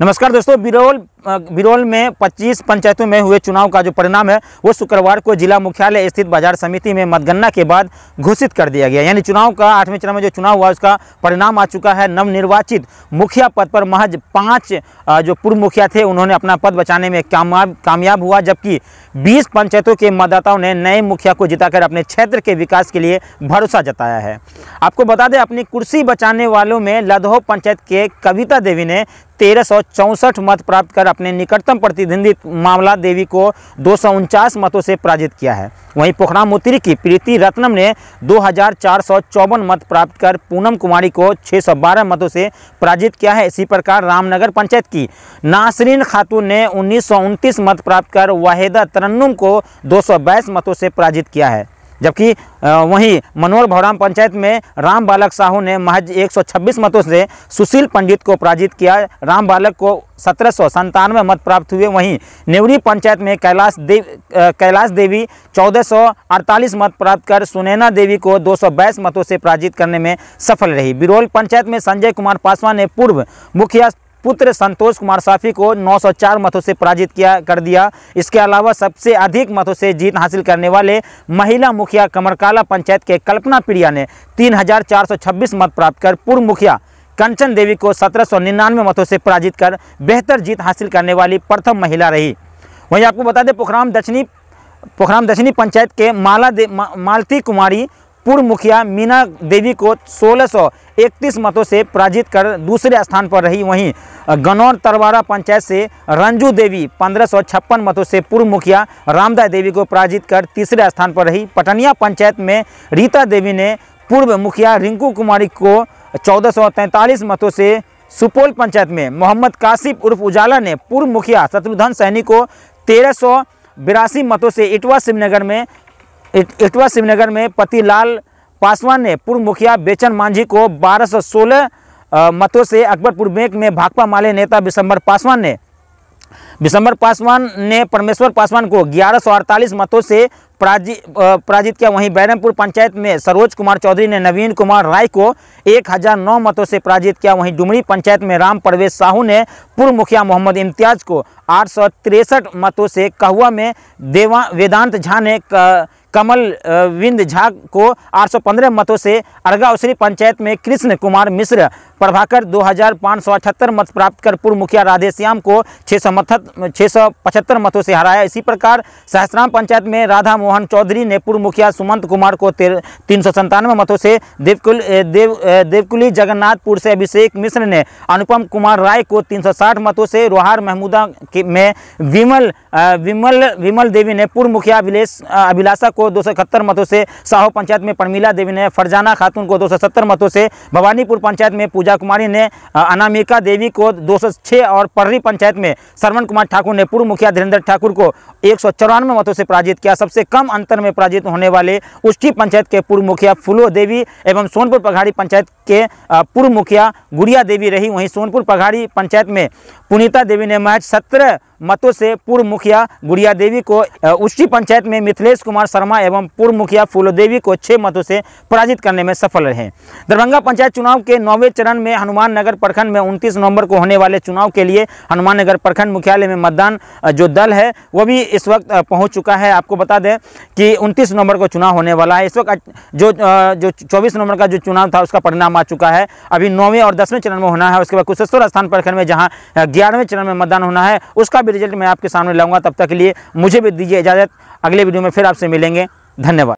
नमस्कार दोस्तों बिरौल बिरौल में 25 पंचायतों में हुए चुनाव का जो परिणाम है वो शुक्रवार को जिला मुख्यालय स्थित बाजार समिति में मतगणना के बाद घोषित कर दिया गया यानी चुनाव का आठवें चरण में जो चुनाव हुआ उसका परिणाम आ चुका है नवनिर्वाचित मुखिया पद पर महज पाँच जो पूर्व मुखिया थे उन्होंने अपना पद बचाने में कामयाब कामयाब हुआ जबकि बीस पंचायतों के मतदाताओं ने नए मुखिया को जिताकर अपने क्षेत्र के विकास के लिए भरोसा जताया है आपको बता दें अपनी कुर्सी बचाने वालों में लदहो पंचायत के कविता देवी ने तेरह सौ मत प्राप्त कर अपने निकटतम प्रतिद्वंदी मामला देवी को दो मतों से पराजित किया है वहीं पोखरा उत्तरी की प्रीति रत्नम ने दो मत प्राप्त कर पूनम कुमारी को 612 मतों से पराजित किया है इसी प्रकार रामनगर पंचायत की नासरीन खातून ने उन्नीस मत प्राप्त कर वाहिदा तरन्नुम को दो मतों से पराजित किया है जबकि वहीं मनोहर भौराम पंचायत में राम बालक साहू ने महज 126 मतों से सुशील पंडित को पराजित किया राम बालक को सत्रह सौ संतानवे मत प्राप्त हुए वहीं नेवरी पंचायत में कैलाश देव कैलाश देवी 1448 मत प्राप्त कर सुनैना देवी को बाईस मतों से पराजित करने में सफल रही बिरोल पंचायत में संजय कुमार पासवान ने पूर्व मुखिया पुत्र संतोष कुमार साफी को 904 मतों से पराजित किया कर दिया इसके अलावा सबसे अधिक मतों से जीत हासिल करने वाले महिला मुखिया कमरकाला पंचायत के कल्पना पीड़िया ने 3426 मत प्राप्त कर पूर्व मुखिया कंचन देवी को 1799 मतों से पराजित कर बेहतर जीत हासिल करने वाली प्रथम महिला रही वहीं आपको बता दें पोखराम दक्षिणी पोखराम दक्षिणी पंचायत के माला दे, मा, मालती कुमारी पूर्व मुखिया मीना देवी को 1631 मतों से पराजित कर दूसरे स्थान पर रही वहीं गनौर तरवारा पंचायत से रंजू देवी पंद्रह मतों से पूर्व मुखिया रामदा देवी को पराजित कर तीसरे स्थान पर रही पटनिया पंचायत में रीता देवी ने पूर्व मुखिया रिंकू कुमारी को चौदह मतों से सुपौल पंचायत में मोहम्मद काशिफ उर्फ उजाला ने पूर्व मुखिया शत्रुघ्न सैनी को तेरह बिरासी मतों से इटवा शिवनगर में इटवा शिवनगर में पति लाल पासवान ने पूर्व मुखिया बेचन मांझी को 1216 मतों से अकबरपुर बैंक में भाकपा माले नेता बिशंबर पासवान ने बिशंबर पासवान ने परमेश्वर पासवान को ग्यारह मतों से पराजि पराजित किया वहीं बैरमपुर पंचायत में सरोज कुमार चौधरी ने नवीन कुमार राय को 1009 मतों से पराजित किया वहीं डुमरी पंचायत में राम परवेश साहू ने पूर्व मुखिया मोहम्मद इम्तियाज को आठ मतों से कहुआ में देवा वेदांत झा ने कमल विंद झा को 815 मतों से अर्गाउसरी पंचायत में कृष्ण कुमार मिश्र प्रभाकर दो मत प्राप्त कर पूर्व मुखिया राधेश्याम को छः सौ मतों से हराया इसी प्रकार सहस्राम पंचायत में राधा मोहन चौधरी ने पूर्व मुखिया सुमंत कुमार को तीन सौ संतानवे मतों से देवकुल देव देवकुली जगन्नाथपुर से अभिषेक मिश्र ने अनुपम कुमार राय को 360 मतों से रोहार महमूदा में विमल विमल विमल देवी ने पूर्व मुखिया अभिलेष अभिलाषा को दो मतों से साहो पंचायत में परमिला देवी ने फरजाना खातून को दो मतों से भवानीपुर पंचायत में पूजा कुमारी ने अनामिका देवी को 206 और पर्री पंचायत में श्रवण कुमार ठाकुर ने पूर्व मुखिया धीरेन्द्र ठाकुर को एक मतों से पराजित किया सबसे कम अंतर में पराजित होने वाले उष्टी पंचायत के पूर्व मुखिया फुलो देवी एवं सोनपुर पघाड़ी पंचायत के पूर्व मुखिया गुड़िया देवी रही वहीं सोनपुर पघाड़ी पंचायत में पुनीता देवी ने मैच सत्रह मतों से पूर्व मुखिया गुड़िया देवी को उसी पंचायत में मिथिलेश कुमार शर्मा एवं पूर्व मुखिया फूलो देवी को छः मतों से पराजित करने में सफल रहे दरभंगा पंचायत चुनाव के नौवें चरण में हनुमान नगर प्रखंड में उनतीस नवंबर को होने वाले चुनाव के लिए हनुमान नगर प्रखंड मुख्यालय में मतदान जो दल है वो भी इस वक्त पहुँच चुका है आपको बता दें कि उनतीस नवंबर को चुनाव होने वाला है इस वक्त जो जो चौबीस नवंबर का जो चुनाव था उसका परिणाम आ चुका है अभी नौवें और दसवें चरण में होना है उसके बाद कुशेश्वर स्थान प्रखंड में जहाँ ग्यारहवें चरण में मतदान होना है उसका भी रिजल्ट मैं आपके सामने लाऊंगा तब तक के लिए मुझे भी दीजिए इजाज़त अगले वीडियो में फिर आपसे मिलेंगे धन्यवाद